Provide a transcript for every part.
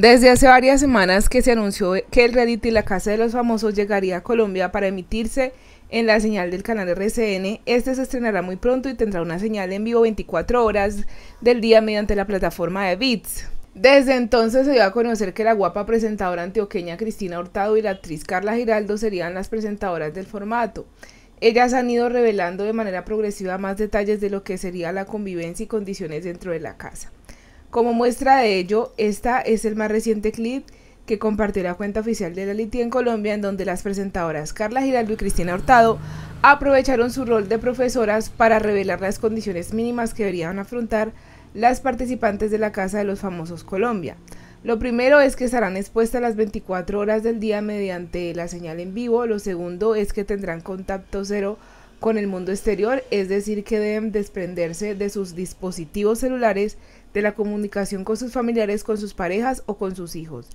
Desde hace varias semanas que se anunció que el Reddit y la Casa de los Famosos llegaría a Colombia para emitirse en la señal del canal RCN. Este se estrenará muy pronto y tendrá una señal en vivo 24 horas del día mediante la plataforma de Bits. Desde entonces se dio a conocer que la guapa presentadora antioqueña Cristina Hurtado y la actriz Carla Giraldo serían las presentadoras del formato. Ellas han ido revelando de manera progresiva más detalles de lo que sería la convivencia y condiciones dentro de la casa. Como muestra de ello, esta es el más reciente clip que compartió la cuenta oficial de la Litia en Colombia, en donde las presentadoras Carla Giraldo y Cristina Hurtado aprovecharon su rol de profesoras para revelar las condiciones mínimas que deberían afrontar las participantes de la Casa de los Famosos Colombia. Lo primero es que estarán expuestas las 24 horas del día mediante la señal en vivo. Lo segundo es que tendrán contacto cero con el mundo exterior, es decir, que deben desprenderse de sus dispositivos celulares, de la comunicación con sus familiares, con sus parejas o con sus hijos.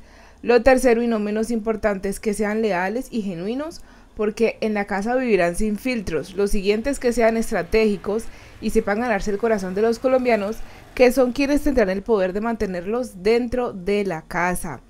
Lo tercero y no menos importante es que sean leales y genuinos, porque en la casa vivirán sin filtros. Los siguientes que sean estratégicos y sepan ganarse el corazón de los colombianos, que son quienes tendrán el poder de mantenerlos dentro de la casa.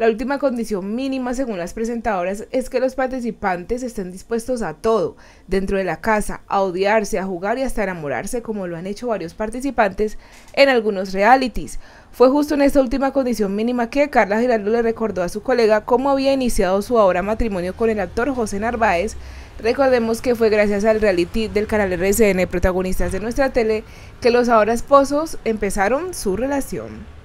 La última condición mínima, según las presentadoras, es que los participantes estén dispuestos a todo, dentro de la casa, a odiarse, a jugar y hasta enamorarse, como lo han hecho varios participantes en algunos realities. Fue justo en esta última condición mínima que Carla Giraldo le recordó a su colega cómo había iniciado su ahora matrimonio con el actor José Narváez, Recordemos que fue gracias al reality del canal RCN Protagonistas de nuestra tele que los ahora esposos empezaron su relación.